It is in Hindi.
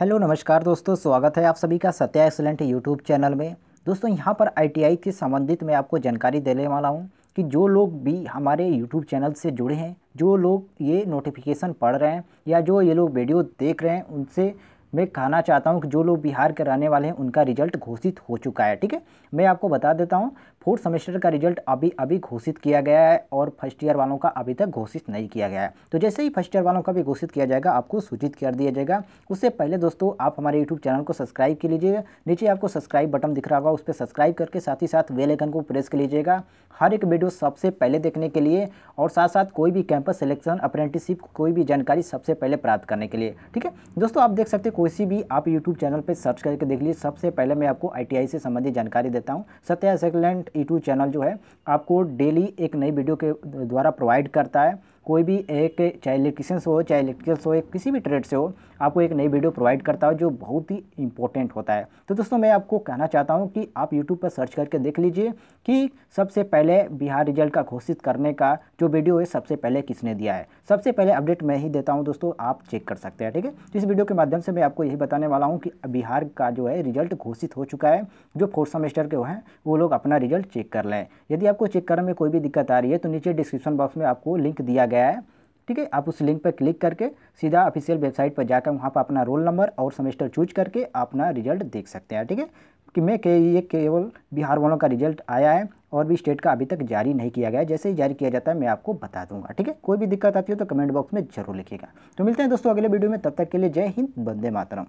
हेलो नमस्कार दोस्तों स्वागत है आप सभी का सत्या एक्सलेंट यूट्यूब चैनल में दोस्तों यहाँ पर आईटीआई के संबंधित मैं आपको जानकारी देने वाला हूँ कि जो लोग भी हमारे यूट्यूब चैनल से जुड़े हैं जो लोग ये नोटिफिकेशन पढ़ रहे हैं या जो ये लोग वीडियो देख रहे हैं उनसे मैं कहना चाहता हूँ कि जो लोग बिहार के रहने वाले हैं उनका रिजल्ट घोषित हो चुका है ठीक है मैं आपको बता देता हूँ फोर्थ सेमेस्टर का रिजल्ट अभी अभी घोषित किया गया है और फर्स्ट ईयर वालों का अभी तक घोषित नहीं किया गया है तो जैसे ही फर्स्ट ईयर वालों का भी घोषित किया जाएगा आपको सूचित कर दिया जाएगा उससे पहले दोस्तों आप हमारे यूट्यूब चैनल को सब्सक्राइब कर लीजिएगा नीचे आपको सब्सक्राइब बटन दिख रहा होगा उस पर सब्सक्राइब करके साथ ही साथ वेलेकन को प्रेस कर लीजिएगा हर एक वीडियो सबसे पहले देखने के लिए और साथ साथ कोई भी कैंपस सिलेक्शन अप्रेंटिसशिप कोई भी जानकारी सबसे पहले प्राप्त करने के लिए ठीक है दोस्तों आप देख सकते कोई भी आप यूट्यूब चैनल पर सर्च करके देख लीजिए सबसे पहले मैं आपको आई से संबंधित जानकारी देता हूँ सत्या सेकलेंट यूट्यूब चैनल जो है आपको डेली एक नई वीडियो के द्वारा प्रोवाइड करता है कोई भी एक चाहे इलेक्ट्रिशियंस हो चाहे इलेक्ट्रिकल्स हो या किसी भी ट्रेड से हो आपको एक नई वीडियो प्रोवाइड करता हो जो बहुत ही इंपॉर्टेंट होता है तो दोस्तों मैं आपको कहना चाहता हूँ कि आप यूट्यूब पर सर्च करके देख लीजिए कि सबसे पहले बिहार रिजल्ट का घोषित करने का जो वीडियो है सबसे पहले किसने दिया है सबसे पहले अपडेट मैं ही देता हूँ दोस्तों आप चेक कर सकते हैं ठीक है तो इस वीडियो के माध्यम से मैं आपको यही बताने वाला हूँ कि बिहार का जो है रिजल्ट घोषित हो चुका है जो फोर्थ सेमेस्टर के हैं वो लोग अपना रिजल्ट चेक कर लें यदि आपको चेक करने में कोई भी दिक्कत आ रही है तो नीचे डिस्क्रिप्शन बॉक्स में आपको लिंक दिया गया गया है ठीक है आप उस लिंक पर क्लिक करके सीधा ऑफिशियल वेबसाइट पर जाकर वहाँ पर अपना रोल नंबर और सेमेस्टर चूज करके अपना रिजल्ट देख सकते हैं ठीक है कि मैं के ये केवल बिहार वालों का रिजल्ट आया है और भी स्टेट का अभी तक जारी नहीं किया गया है जैसे ही जारी किया जाता है मैं आपको बता दूंगा ठीक है कोई भी दिक्कत आती है तो कमेंट बॉक्स में जरूर लिखिएगा तो मिलते हैं दोस्तों अगले वीडियो में तब तक के लिए जय हिंद बंदे मातरम